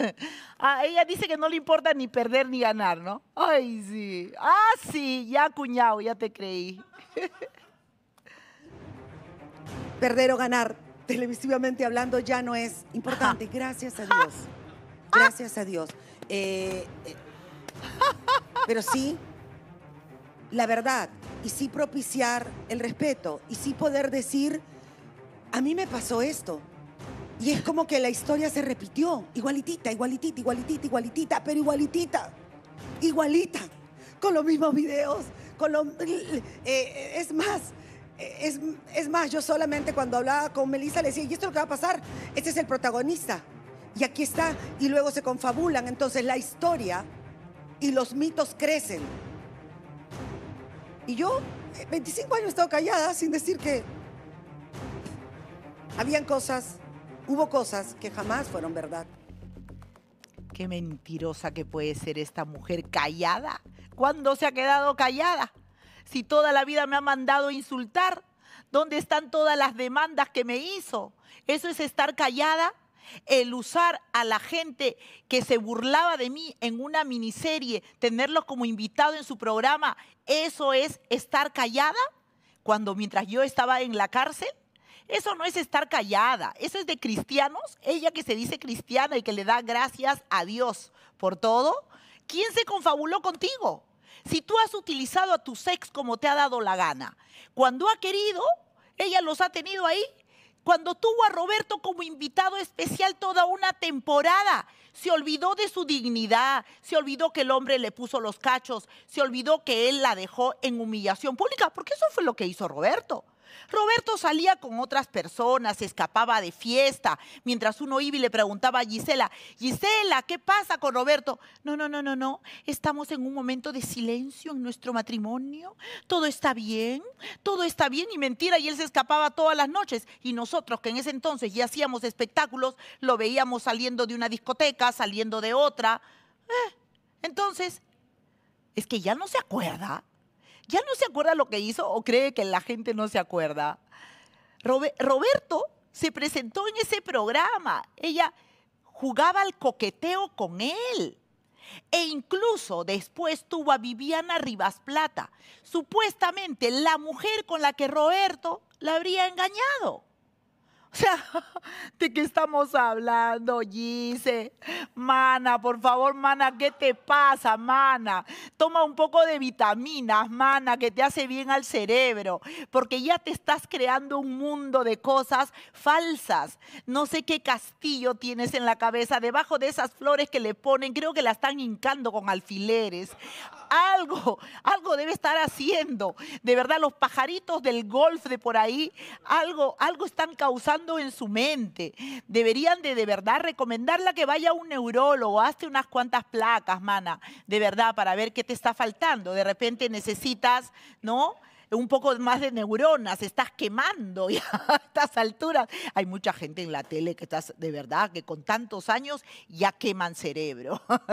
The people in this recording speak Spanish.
Ah, ella dice que no le importa ni perder ni ganar, ¿no? Ay, sí. Ah, sí, ya cuñado, ya te creí. perder o ganar, televisivamente hablando, ya no es importante. Gracias a Dios. Gracias a Dios. Eh, eh, pero sí, la verdad, y sí propiciar el respeto, y sí poder decir, a mí me pasó esto, y es como que la historia se repitió, igualitita, igualitita, igualitita, igualitita, pero igualitita, igualita, con los mismos videos, con los... Eh, eh, es más, eh, es, es, más, yo solamente cuando hablaba con Melissa le decía, ¿y esto es lo que va a pasar? Este es el protagonista. Y aquí está, y luego se confabulan. Entonces la historia y los mitos crecen. Y yo, 25 años he estado callada sin decir que habían cosas hubo cosas que jamás fueron verdad. Qué mentirosa que puede ser esta mujer callada. ¿Cuándo se ha quedado callada? Si toda la vida me ha mandado insultar, ¿dónde están todas las demandas que me hizo? ¿Eso es estar callada? el usar a la gente que se burlaba de mí en una miniserie, tenerlos como invitado en su programa, eso es estar callada cuando mientras yo estaba en la cárcel, eso no es estar callada, eso es de cristianos, ella que se dice cristiana y que le da gracias a Dios por todo. ¿Quién se confabuló contigo? Si tú has utilizado a tu sex como te ha dado la gana, cuando ha querido, ella los ha tenido ahí. Cuando tuvo a Roberto como invitado especial toda una temporada, se olvidó de su dignidad, se olvidó que el hombre le puso los cachos, se olvidó que él la dejó en humillación pública, porque eso fue lo que hizo Roberto. Roberto salía con otras personas, se escapaba de fiesta, mientras uno iba y le preguntaba a Gisela, Gisela, ¿qué pasa con Roberto? No, no, no, no, no, estamos en un momento de silencio en nuestro matrimonio, todo está bien, todo está bien y mentira, y él se escapaba todas las noches. Y nosotros que en ese entonces ya hacíamos espectáculos, lo veíamos saliendo de una discoteca, saliendo de otra. Eh, entonces, es que ya no se acuerda. ¿Ya no se acuerda lo que hizo o cree que la gente no se acuerda? Roberto se presentó en ese programa. Ella jugaba al coqueteo con él. E incluso después tuvo a Viviana Rivas Plata, supuestamente la mujer con la que Roberto la habría engañado. O sea, ¿de qué estamos hablando, Gise? Mana, por favor, mana, ¿qué te pasa, mana? Toma un poco de vitaminas, mana, que te hace bien al cerebro, porque ya te estás creando un mundo de cosas falsas. No sé qué castillo tienes en la cabeza, debajo de esas flores que le ponen, creo que la están hincando con alfileres. Algo, algo debe estar haciendo. De verdad, los pajaritos del golf de por ahí, algo, algo están causando en su mente. Deberían de de verdad recomendarla que vaya a un neurólogo, hazte unas cuantas placas, mana, de verdad, para ver qué te está faltando. De repente necesitas, ¿no? un poco más de neuronas, estás quemando ya a estas alturas. Hay mucha gente en la tele que estás, de verdad, que con tantos años ya queman cerebro.